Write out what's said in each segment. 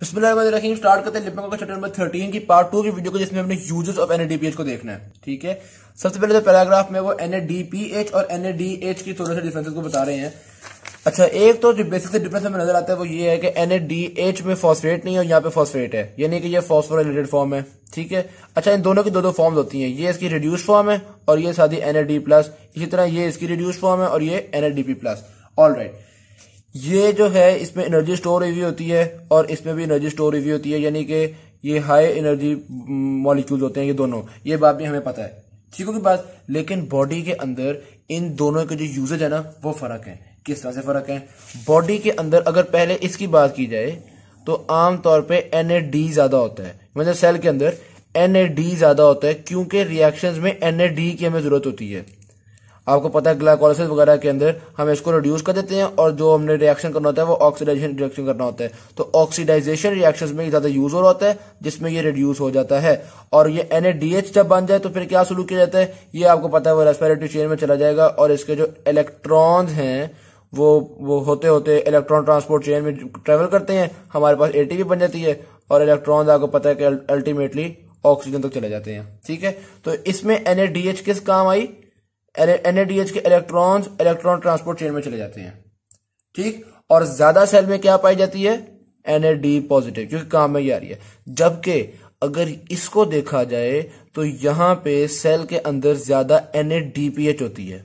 बिस्मिल्लाहिर्रहमानिर्रहीम स्टार्ट करते हैं लिपिकों का चैप्टर नंबर थर्टीन की पार्ट टू की वीडियो को जिसमें हमने यूजेस ऑफ एनएडीपीएच को देखना है ठीक है सबसे पहले जो पैराग्राफ में वो एनएडीपीएच और एनएडीएच की थोड़े से डिफरेंसेस को बता रहे हैं अच्छा एक तो जो बेसिक से डिफरेंस हमें नजर आता है वो ये है कि एनएडीएच में फॉस्फेट नहीं है और यहाँ पे फॉस्फेट है यानी कि ये रिलेटेड फॉर्म है ठीक है अच्छा इन दोनों की दो दो फॉर्म होती हैं ये इसकी रिड्यूस फॉर्म है और ये साथ ही एनएडी प्लस इसी तरह ये इसकी रिड्यूस फॉर्म है और ये एनएडीपी प्लस ऑल राइट ये जो है इसमें एनर्जी स्टोर हुई होती है और इसमें भी एनर्जी स्टोर हुई होती है यानी कि ये हाई एनर्जी मॉलिक्यूल्स होते हैं ये दोनों ये बात भी हमें पता है ठीक होगी बात लेकिन बॉडी के अंदर इन दोनों के जो यूजेज है ना वो फर्क है किस तरह से फर्क है बॉडी के अंदर अगर पहले इसकी बात की जाए तो आमतौर पर एन ज्यादा होता है मतलब सेल के अंदर एन ज्यादा होता है क्योंकि रिएक्शन में एन की हमें जरूरत होती है आपको पता है ग्लाइकोलाइसिस वगैरह के अंदर हम इसको रिड्यूस कर देते हैं और जो हमने रिएक्शन करना होता है वो ऑक्सीडाइजेशन रिएक्शन करना होता है तो ऑक्सीडाइजेशन रिएक्शन में ज्यादा यूज हो रहा होता है जिसमें ये रिड्यूस हो जाता है और ये एनएडीएच जब बन जाए तो फिर क्या शुरू किया जाता है ये आपको पता है वो रेस्पेरेटरी चेन में चला जाएगा और इसके जो इलेक्ट्रॉन है वो वो होते होते इलेक्ट्रॉन ट्रांसपोर्ट चेन में ट्रेवल करते हैं हमारे पास ए बन जाती है और इलेक्ट्रॉन आपको पता है कि अल्टीमेटली ऑक्सीजन तक चले जाते हैं ठीक है तो इसमें एनएडीएच किस काम आई एनएडीएच के इलेक्ट्रॉन्स इलेक्ट्रॉन ट्रांसपोर्ट चेन में चले जाते हैं ठीक और ज्यादा सेल में क्या पाई जाती है एनएडी पॉजिटिव क्योंकि काम में ही आ रही है जबकि अगर इसको देखा जाए तो यहां पे सेल के अंदर ज्यादा एनएडीपीएच होती है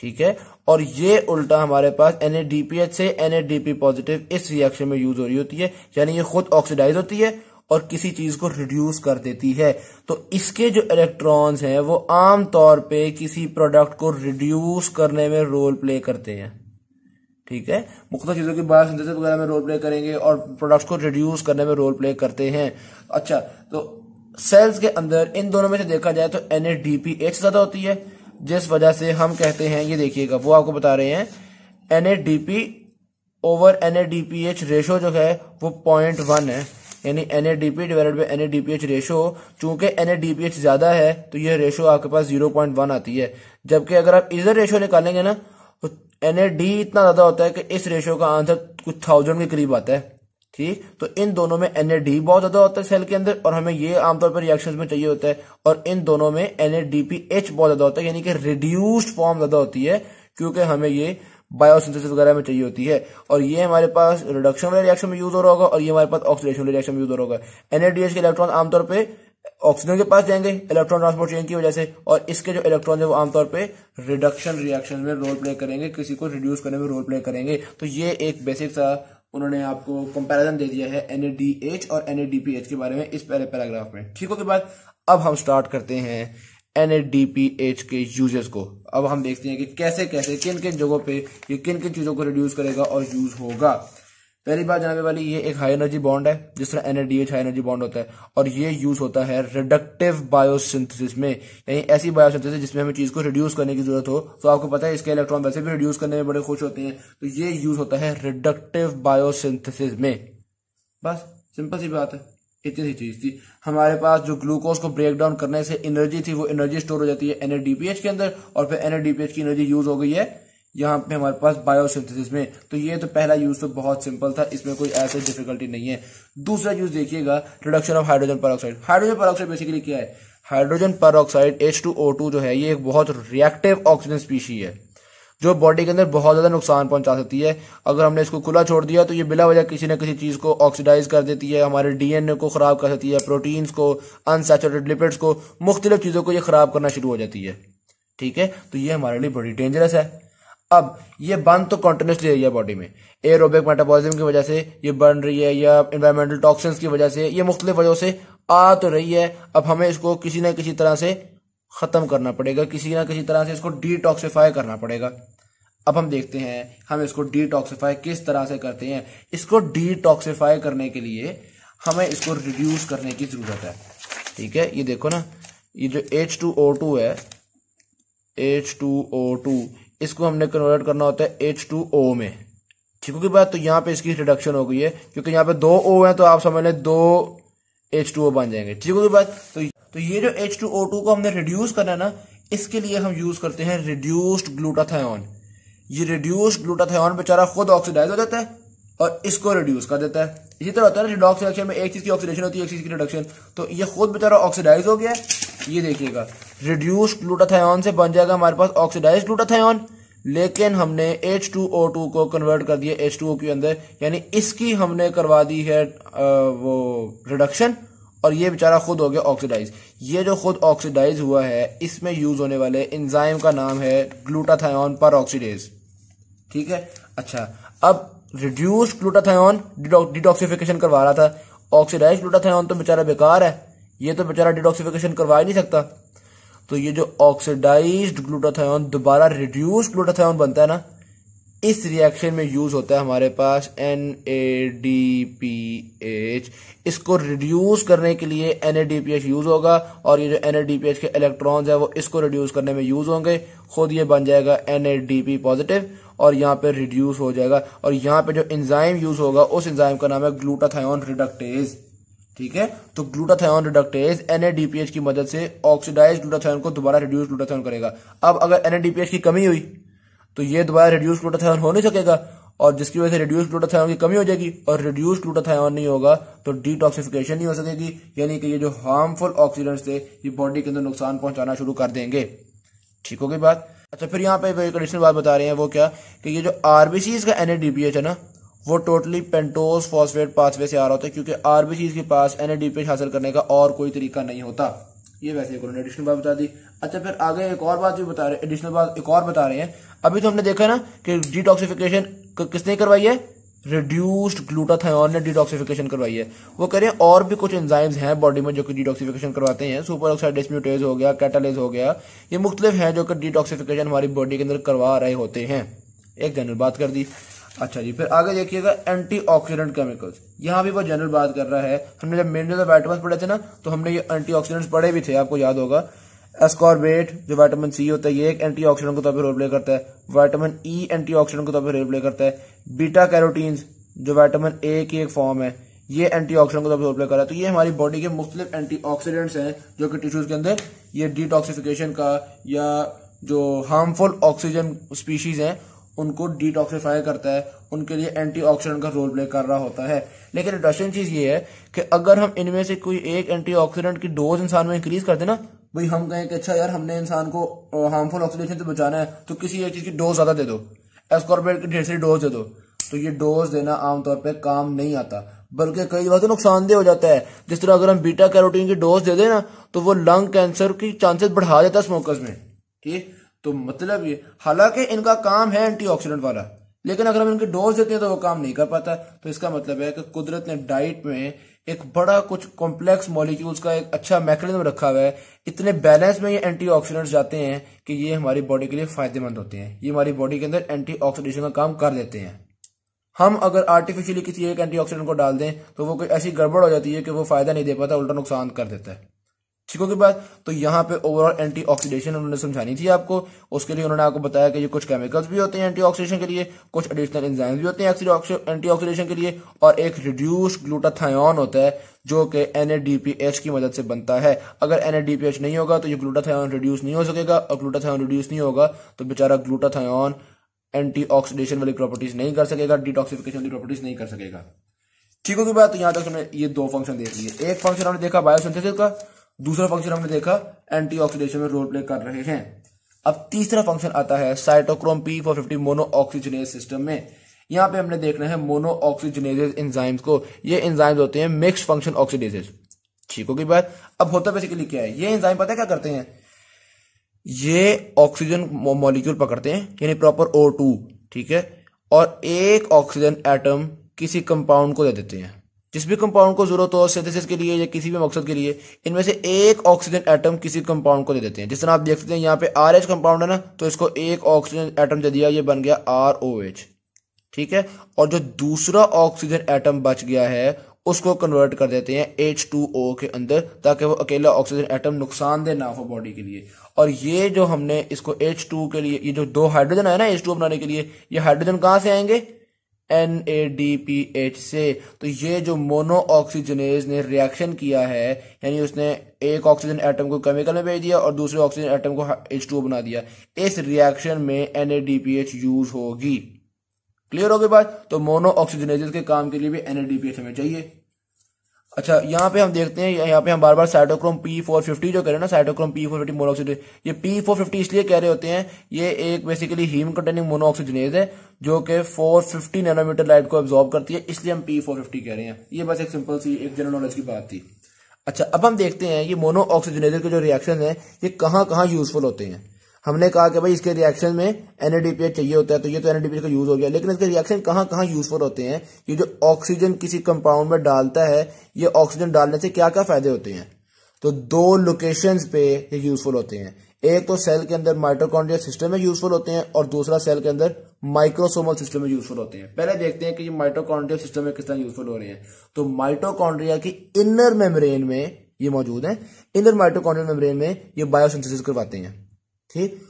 ठीक है और ये उल्टा हमारे पास एनएडीपीएच से एनएडीपी पॉजिटिव इस रिएक्शन में यूज हो रही होती है यानी ये खुद ऑक्सीडाइज होती है और किसी चीज को रिड्यूस कर देती है तो इसके जो इलेक्ट्रॉन्स हैं वो आम तौर पे किसी प्रोडक्ट को रिड्यूस करने में रोल प्ले करते हैं ठीक है मुख्त चीज़ों की सिंथेसिस वगैरह में रोल प्ले करेंगे और प्रोडक्ट्स को रिड्यूस करने में रोल प्ले करते हैं अच्छा तो सेल्स के अंदर इन दोनों में से देखा जाए तो एन ज्यादा होती है जिस वजह से हम कहते हैं ये देखिएगा वो आपको बता रहे हैं एन ओवर एन रेशो जो है वो पॉइंट वन है यानी N A D P divided by N A D P H ratio चूंकि N A D P H ज्यादा है तो यह रेशो आपके पास जीरो पॉइंट वन आती है जबकि अगर आप इधर रेशो निकालेंगे ना तो एन ए डी इतना ज्यादा होता है कि इस रेशो का आंसर कुछ थाउजेंड के करीब आता है ठीक तो इन दोनों में एन ए डी बहुत ज्यादा होता है सेल के अंदर और हमें ये आमतौर पर रिएक्शन में चाहिए होता है और इन दोनों में N A D P H बहुत ज्यादा होता है यानी कि रिड्यूस्ड फॉर्म ज्यादा होती है क्योंकि हमें ये बायोसिंथेसिस वगैरह में चाहिए होती है और ये हमारे पास रिडक्शन वाले रिएक्शन में यूज हो रहा होगा और ये हमारे पास ऑक्सीडेशन वाले रिएक्शन में यूज हो रहा होगा एनएडीएच के इलेक्ट्रॉन आमतौर पर ऑक्सीजन के पास जाएंगे इलेक्ट्रॉन ट्रांसपोर्ट चेन की वजह से और इसके जो इलेक्ट्रॉन है वो आमतौर पे रिडक्शन रिएक्शन में रोल प्ले करेंगे किसी को रिड्यूस करने में रोल प्ले करेंगे तो ये एक बेसिक सा उन्होंने आपको कंपैरिजन दे दिया है एनएडीएच और एनएडीपीएच के बारे में इस पहले पैराग्राफ में ठीक हो के बाद अब हम स्टार्ट करते हैं एन के यूजर्स को अब हम देखते हैं कि कैसे कैसे किन किन जगहों पे ये किन किन चीज़ों को रिड्यूस करेगा और यूज होगा पहली बात जानने वाली ये एक हाई एनर्जी बॉन्ड है जिस तरह एन हाई एनर्जी बॉन्ड होता है और ये यूज होता है रिडक्टिव बायोसिंथेसिस में यानी ऐसी बायोसिंथेसिस जिसमें हमें चीज को रिड्यूस करने की जरूरत हो तो आपको पता है इसके इलेक्ट्रॉन वैसे भी रिड्यूस करने में बड़े खुश होते हैं तो ये यूज होता है रिडक्टिव बायोसिंथेसिस में बस सिंपल सी बात है इतनी चीज थी हमारे पास जो ग्लूकोज को ब्रेक डाउन करने से एनर्जी थी वो एनर्जी स्टोर हो जाती है एनएडीपीएच के अंदर और फिर एनएडीपीएच की एनर्जी यूज हो गई है यहाँ पे हमारे पास बायोसिंथेसिस में तो ये तो पहला यूज तो बहुत सिंपल था इसमें कोई ऐसे डिफिकल्टी नहीं है दूसरा यूज देखिएगा रिडक्शन ऑफ हाइड्रोजन पर हाइड्रोजन पर बेसिकली क्या है हाइड्रोजन पर एच जो है ये एक बहुत रिएक्टिव ऑक्सीजन स्पीशी है जो बॉडी के अंदर बहुत ज़्यादा नुकसान पहुंचा सकती है अगर हमने इसको खुला छोड़ दिया तो ये बिला वजह किसी न किसी चीज़ को ऑक्सीडाइज कर देती है हमारे डीएनए को ख़राब कर सकती है प्रोटीन्स को अनसेचुरेटेड लिपिड्स को मुख्तलिफ चीज़ों को ये ख़राब करना शुरू हो जाती है ठीक है तो ये हमारे लिए बड़ी डेंजरस है अब ये बर्न तो कॉन्टिन्यूसली रही है बॉडी में एरोबिक मेटाबॉलिज्म की वजह से ये बर्न रही है या इन्वायरमेंटल टॉक्सिन्स की वजह से ये मुख्तलिफ वजहों से आ तो रही है अब हमें इसको किसी न किसी तरह से ख़त्म करना पड़ेगा किसी ना किसी तरह से इसको डिटॉक्सीफाई करना पड़ेगा अब हम देखते हैं हम इसको डिटॉक्सीफाई किस तरह से करते हैं इसको डिटॉक्सीफाई करने के लिए हमें इसको रिड्यूस करने की ज़रूरत है ठीक है ये देखो ना ये जो H two O two H two two O टू इसको हमने कन्वर्ट करना होता है एच टू ओ में ठीक है बात तो यहाँ पे इसकी रिडक्शन हो गई है क्योंकि यहाँ पे दो ओ हैं तो आप समझ लें दो एच टू ओ बन जाएंगे ठीक होगी बात तो तो ये जो एच टू ओ टू को हमने रिड्यूस करना है ना इसके लिए हम यूज करते हैं रिड्यूस्ड ग्लूटाथायन ये रिड्यूस्ड ग्लूटाथायोन बेचारा खुद ऑक्सीडाइज हो जाता है और इसको रिड्यूस कर देता है इसी तरह होता है ना रिडॉक्स रिएक्शन में एक चीज की ऑक्सीडेशन होती है एक चीज की रिडक्शन तो ये खुद बेचारा ऑक्सीडाइज हो गया ये देखिएगा रिड्यूस ग्लूटाथायोन से बन जाएगा हमारे पास ऑक्सीडाइज ग्लूटाथायोन लेकिन हमने टू को कन्वर्ट कर दिया ओ के अंदर यानी इसकी हमने करवा दी है आ, वो रिडक्शन और ये बेचारा खुद हो गया ऑक्सीडाइज ये जो खुद ऑक्सीडाइज हुआ है इसमें यूज़ होने वाले इंजाइम का नाम है ग्लूटाथायोन पर ऑक्सीडेज ठीक है अच्छा अब रिड्यूस ग्लूटाथायोन डिटॉक्सीफिकेशन करवा रहा था ऑक्सीडाइज ग्लूटाथायोन तो बेचारा बेकार है ये तो बेचारा डिटॉक्सीफिकेशन करवा ही नहीं सकता तो ये जो ऑक्सीडाइज ग्लूटाथायोन दोबारा रिड्यूस ग्लूटाथायोन बनता है ना इस रिएक्शन में यूज होता है हमारे पास N A D P H इसको रिड्यूस करने के लिए N A D P H use होगा और ये जो N A D P H के इलेक्ट्रॉन्स है वो इसको रिड्यूस करने में यूज होंगे खुद ये बन जाएगा N A D P positive और यहाँ पे रिड्यूस हो जाएगा और यहाँ पे जो इंजाइम यूज होगा उस इंजाइम का नाम है ग्लूटाथायोन रिडक्टेज ठीक है तो ग्लूटाथायोन रिडक्टेज एनएडीपीएच की मदद से ऑक्सीडाइज ग्लूटाथायोन को दोबारा रिड्यूस ग्लूटाथायोन करेगा अब अगर एनएडीपीएच की कमी हुई तो ये दोबारा रिड्यूस ग्लूटाथायन हो नहीं सकेगा और जिसकी वजह से रिड्यूस ग्लूटाथायन की कमी हो जाएगी और रिड्यूस ग्लूटाथायन नहीं होगा तो डिटॉक्सिफिकेशन नहीं हो सकेगी यानी कि ये जो हार्मफुल ऑक्सीडेंट थे ये बॉडी के अंदर नुकसान पहुंचाना शुरू कर देंगे ठीक होगी बात अच्छा फिर यहाँ पे एक एडिशनल बात बता रहे हैं वो क्या कि ये जो आरबीसी का एन है ना वो टोटली पेंटोस फॉस्फेट पाथवे से आ रहा होता है क्योंकि आरबीसी के पास एन हासिल करने का और कोई तरीका नहीं होता ये वैसे एक एडिशनल बात बता दी अच्छा फिर आगे एक और बात भी बता रहे एडिशनल बात एक और बता रहे हैं अभी तो हमने देखा ना कि डिटॉक्सिफिकेशन किसने करवाई है रिड्यूस्ड ग्लूटाथायोन ने डिटॉक्सिफिकेशन करवाई है वो कह रहे हैं और भी कुछ एंजाइम्स हैं बॉडी में जो कि डिटॉक्सिफिकेशन करवाते हैं सुपर ऑक्साइड डिस्म्यूटेज हो गया कैटालेज हो गया ये मुख्तलिफ हैं जो कि डिटॉक्सिफिकेशन हमारी बॉडी के अंदर करवा रहे होते हैं एक जनरल बात कर दी अच्छा जी फिर आगे देखिएगा एंटीऑक्सीडेंट केमिकल्स यहाँ भी वो जनरल बात कर रहा है हमने जब मेन ऑफ एटम्स पढ़े थे ना तो हमने ये एंटीऑक्सीडेंट्स पढ़े भी थे आपको याद होगा एस्कॉर्बेट जो विटामिन सी होता है ये एक एंटीऑक्सीडेंट के तौर पर रोल प्ले करता है विटामिन ई एंटीऑक्सीडेंट के तौर पर रोल प्ले करता है बीटा कैरोटीन जो विटामिन ए की एक फॉर्म है ये एंटीऑक्सीडेंट के तौर पर रोल प्ले कर रहा है तो ये हमारी बॉडी के मुख्तलिफ एंटीऑक्सीडेंट्स हैं जो कि टिश्यूज के अंदर ये डिटॉक्सिफिकेशन का या जो हार्मफुल ऑक्सीजन स्पीशीज हैं उनको डिटॉक्सीफाई करता है उनके लिए एंटीऑक्सीडेंट का रोल प्ले कर रहा होता है लेकिन इंटरेस्टिंग चीज ये है कि अगर हम इनमें से कोई एक एंटीऑक्सीडेंट की डोज इंसान में इंक्रीज कर देना भाई हम कहें कि अच्छा यार हमने इंसान को हार्मफुल ऑक्सीडेशन से बचाना है तो किसी एक चीज़ की डोज ज़्यादा दे दो एस्कॉर्बेट की ढेर सारी डोज दे दो तो ये डोज देना आमतौर पर काम नहीं आता बल्कि कई बार तो नुकसानदेह हो जाता है जिस तरह अगर हम बीटा कैरोटीन की डोज दे दें ना तो वो लंग कैंसर की चांसेस बढ़ा देता है स्मोकर्स में ठीक तो मतलब ये हालांकि इनका काम है एंटीऑक्सीडेंट वाला लेकिन अगर हम इनकी डोज देते हैं तो वो काम नहीं कर पाता तो इसका मतलब है कि कुदरत ने डाइट में एक बड़ा कुछ कॉम्प्लेक्स मॉलिक्यूल्स का एक अच्छा मैकेनिज्म रखा हुआ है इतने बैलेंस में ये एंटीऑक्सीडेंट्स जाते हैं कि ये हमारी बॉडी के लिए फायदेमंद होते हैं ये हमारी बॉडी के अंदर एंटीऑक्सीडेशन का काम कर देते हैं हम अगर आर्टिफिशियली किसी एक एंटीऑक्सीडेंट को डाल दें तो वो कोई ऐसी गड़बड़ हो जाती है कि वो फायदा नहीं दे पाता उल्टा नुकसान कर देता है ठीक होगी बात तो यहाँ पे ओवरऑल एंटी ऑक्सीडेशन उन्होंने समझानी थी आपको उसके लिए उन्होंने आपको बताया कि ये कुछ केमिकल्स भी होते हैं एंटी ऑक्सीडेशन के लिए कुछ एडिशनल एंजाइम्स भी होते हैं एंटी ऑक्सीडेशन के लिए और एक रिड्यूस ग्लूटाथायन होता है जो कि एन की मदद से बनता है अगर एन नहीं होगा तो ये ग्लूटाथायन रिड्यूस नहीं हो सकेगा और ग्लूटाथायन रिड्यूस नहीं होगा तो बेचारा ग्लूटाथायन एंटी ऑक्सीडेशन वाली प्रॉपर्टीज नहीं कर सकेगा डिटॉक्सिफिकेशन वाली प्रॉपर्टीज नहीं कर सकेगा ठीक होगी बात तो यहाँ तक हमने ये दो फंक्शन देख लिए एक फंक्शन हमने देखा बायोसिंथेसिस का दूसरा फंक्शन हमने देखा एंटी ऑक्सीडेशन में रोल प्ले कर रहे हैं अब तीसरा फंक्शन आता है cytochrome P four fifty mono oxygenase system में यहां पे हमने देखना है मोनो ऑक्सीजनेजेज इंजाइम्स को ये इंजाइम्स होते हैं मिक्स फंक्शन ऑक्सीडेज ठीक होगी बात अब होता बेसिकली क्या है ये इंजाइम पता है क्या करते हैं ये ऑक्सीजन मॉलिक्यूल पकड़ते हैं यानी प्रॉपर ओ टू ठीक है और एक ऑक्सीजन एटम किसी कंपाउंड को दे देते हैं जिस भी कंपाउंड को जरूरत हो सिंथेसिस के लिए या किसी भी मकसद के लिए इनमें से एक ऑक्सीजन एटम किसी कंपाउंड को दे देते हैं जिस तरह आप देख सकते हैं यहाँ पे आर एच कंपाउंड है ना तो इसको एक ऑक्सीजन एटम दे दिया ये बन गया आर ओ एच ठीक है और जो दूसरा ऑक्सीजन एटम बच गया है उसको कन्वर्ट कर देते हैं एच टू ओ के अंदर ताकि वो अकेला ऑक्सीजन एटम नुकसानदेह ना हो बॉडी के लिए और ये जो हमने इसको एच टू के लिए ये जो दो हाइड्रोजन है ना एच टू बनाने के लिए ये हाइड्रोजन कहाँ से आएंगे N A D P H से तो ये जो मोनो ऑक्सीजनेज ने रिएक्शन किया है यानी उसने एक ऑक्सीजन एटम को केमिकल में भेज दिया और दूसरे ऑक्सीजन एटम को एच टू बना दिया इस रिएक्शन में N A D P H use होगी क्लियर हो गई बात तो मोनो ऑक्सीजनेज के काम के लिए भी N A D P H हमें चाहिए अच्छा यहाँ पे हम देखते हैं यहाँ पे हम बार बार साइटोक्रोम पी फोर फिफ्टी जो कह रहे हैं ना साइटोक्रोम पी फोर फिफ्टी मोनोक्सीड ये पी फोर फिफ्टी इसलिए कह रहे होते हैं ये एक बेसिकली हीम कंटेनिंग मोनोऑक्सीजनेज है जो कि फोर फिफ्टी नैनोमीटर लाइट को एब्जॉर्ब करती है इसलिए हम पी फोर फिफ्टी कह रहे हैं ये बस एक सिंपल सी एक जनरल नॉलेज की बात थी अच्छा अब हम देखते हैं ये मोनो ऑक्सीजनेजर के जो रिएक्शन है ये कहाँ कहाँ यूजफुल होते हैं हमने कहा कि भाई इसके रिएक्शन में एनएडीपीएच चाहिए होता है तो ये तो एनएडीपीएच का यूज हो गया लेकिन इसके रिएक्शन कहाँ कहाँ यूजफुल होते हैं ये जो ऑक्सीजन किसी कंपाउंड में डालता है ये ऑक्सीजन डालने से क्या क्या फायदे होते हैं तो दो लोकेशन पे ये यूजफुल होते हैं एक तो सेल के अंदर माइट्रोकॉन्ड्रियल सिस्टम में यूजफुल होते हैं और दूसरा सेल के अंदर माइक्रोसोमल सिस्टम में यूजफुल होते हैं पहले देखते हैं कि ये माइटोकॉन्ड्रियल सिस्टम में किस तरह यूजफुल हो रहे हैं तो माइट्रोकॉन्ड्रिया की इनर मेम्ब्रेन में ये मौजूद है इनर माइट्रोकॉन्ड्रियल मेम्ब्रेन में ये बायोसिंथेसिस करवाते हैं ठीक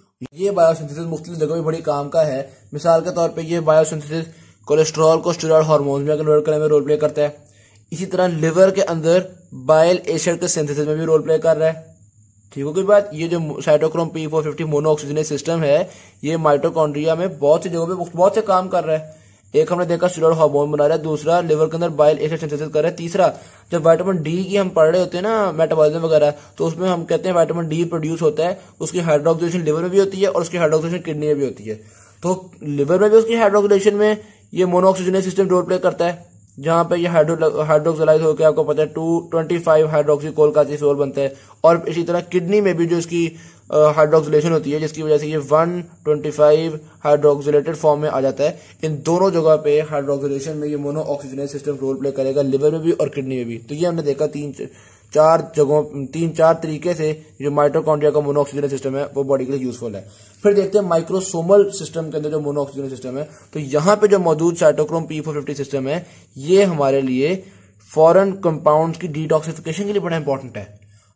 ये बायोसिंथेसिस मुख्त जगह भी बड़ी काम का है मिसाल के तौर पर यह बायोसिंथेसिस कोलेस्ट्रॉल को स्टेरॉयड हार्मोन में कन्वर्ट करने में रोल प्ले करता है इसी तरह लिवर के अंदर बायल एसिड के सिंथेसिस में भी रोल प्ले कर रहा है ठीक हो गई बात ये जो cytochrome P four fifty mono system है ये माइटोकॉन्ड्रिया में बहुत सी जगहों पे बहुत से काम कर रहा है एक हमने देखा शुगर हार्मोन बना रहा है दूसरा लिवर के अंदर बाइल एसिड सिंथेसिस कर रहा है तीसरा जब वाइटामिन डी की हम पढ़ रहे होते हैं ना मेटाबॉलिज्म वगैरह तो उसमें हम कहते हैं वाइटामिन डी प्रोड्यूस होता है उसकी हाइड्रोक्सीजन लिवर में भी होती है और उसकी हाइड्रोक्सीजन किडनी में भी होती है तो लिवर में भी उसकी हाइड्रोक्सीशन में ये मोनोऑक्सीजनेस सिस्टम रोल प्ले करता है जहां पर ये होकर आपको पता है टू ट्वेंटी फाइव हाइड्रोक्सी कोल का बनता है और इसी तरह किडनी में भी जो इसकी हाइड्रोक्सिलेशन होती है जिसकी वजह से ये 125 हाइड्रोक्सिलेटेड फॉर्म में आ जाता है इन दोनों जगह पे हाइड्रोक्सिलेशन में ये mono oxygenase system role play करेगा लिवर में भी और किडनी में भी तो ये हमने देखा तीन चार जगहों तीन चार तरीके से जो माइट्रोकॉन्ड्रिया का मोनोऑक्सीजन सिस्टम है वो बॉडी के लिए यूजफुल है फिर देखते हैं माइक्रोसोमल सिस्टम के अंदर जो मोनोऑक्सीजन सिस्टम है तो यहाँ पे जो मौजूद cytochrome P four fifty system है ये हमारे लिए फॉरन कंपाउंड्स की डिटॉक्सिफिकेशन के लिए बड़ा इंपॉर्टेंट है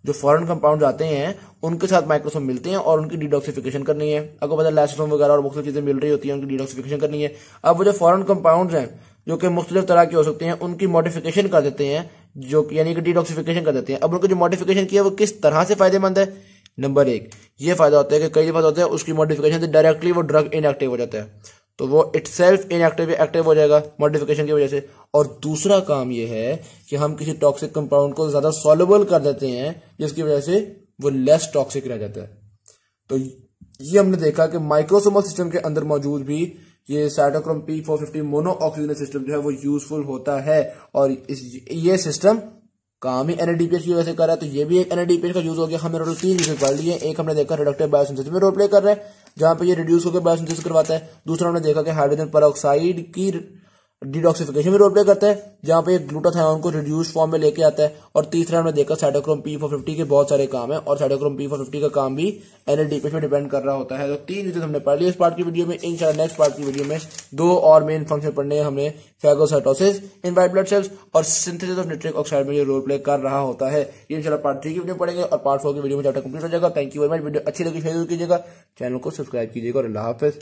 जो फॉरेन कंपाउंड आते हैं उनके साथ माइक्रोसोम मिलते हैं और उनकी डीडॉक्सिफिकेशन करनी है आपको पता है लैसोसोम वगैरह और मुख्तु चीजें मिल रही होती है उनकी डीडॉक्सिफिकेशन करनी है अब वो जो फॉरन कंपाउंड हैं जो कि मुख्तलिफ तरह के हो सकते हैं उनकी मॉडिफिकेशन कर देते हैं जो कि यानी कि डीडॉक्सिफिकेशन कर देते हैं अब उनका जो मॉडिफिकेशन किया है वो किस तरह से फायदेमंद है नंबर एक ये फायदा होता है कि कई दफा होता है उसकी मॉडिफिकेशन से डायरेक्टली वो ड्रग इनएक्टिव हो जाता है तो वो इट सेल्फ इनएक्टिव एक्टिव हो जाएगा मॉडिफिकेशन की वजह से और दूसरा काम ये है कि हम किसी टॉक्सिक कंपाउंड को ज्यादा सॉल्युबल कर देते हैं जिसकी वजह से वो लेस टॉक्सिक रह जाता है तो ये हमने देखा कि माइक्रोसोमल सिस्टम के अंदर मौजूद भी ये cytochrome P four fifty mono oxygen system जो है वो यूजफुल होता है और इस ये सिस्टम काम ही एनडीपीएस की वजह से कर रहा है तो ये भी एक एनडीपीएस का यूज हो गया हमने तीन यूज कर लिए एक हमने देखा रिडक्टिव बायोसिंथेसिस में रोल प्ले कर रहा है जहां पे ये रिड्यूस होकर बायोसिंथेसिस करवाता है दूसरा हमने देखा कि हाइड्रोजन पर की डिटॉक्सिफिकेशन में रोल प्ले करता है जहां पे ग्लूटाथायोन को रिड्यूस फॉर्म में लेके आता है और तीसरा हमने देखा साइटोक्रोम पी फोर फिफ्टी के बहुत सारे काम है और साइटोक्रोम पी फोर फिफ्टी का काम भी डी पे डिपेंड कर रहा होता है तो तीन चीजें हमने पढ़ लिया इस पार्ट की वीडियो में इन नेक्स्ट पार्ट की वीडियो में दो और मेन फंक्शन पढ़ने हमने phagocytosis in white blood cells और सिंथेसिस ऑफ नेट्रिक ऑक्साइड में रोल प्ले कर रहा होता है ये इंशाल्लाह पार्ट थ्री की वीडियो पढ़ेंगे और पार्ट फोर की वीडियो में चैप्टर कंप्लीट हो जाएगा thank you very much video अच्छी लगी शेयर कीजिएगा चैनल को सब्सक्राइब कीजिएगा और अल्लाह हाफिज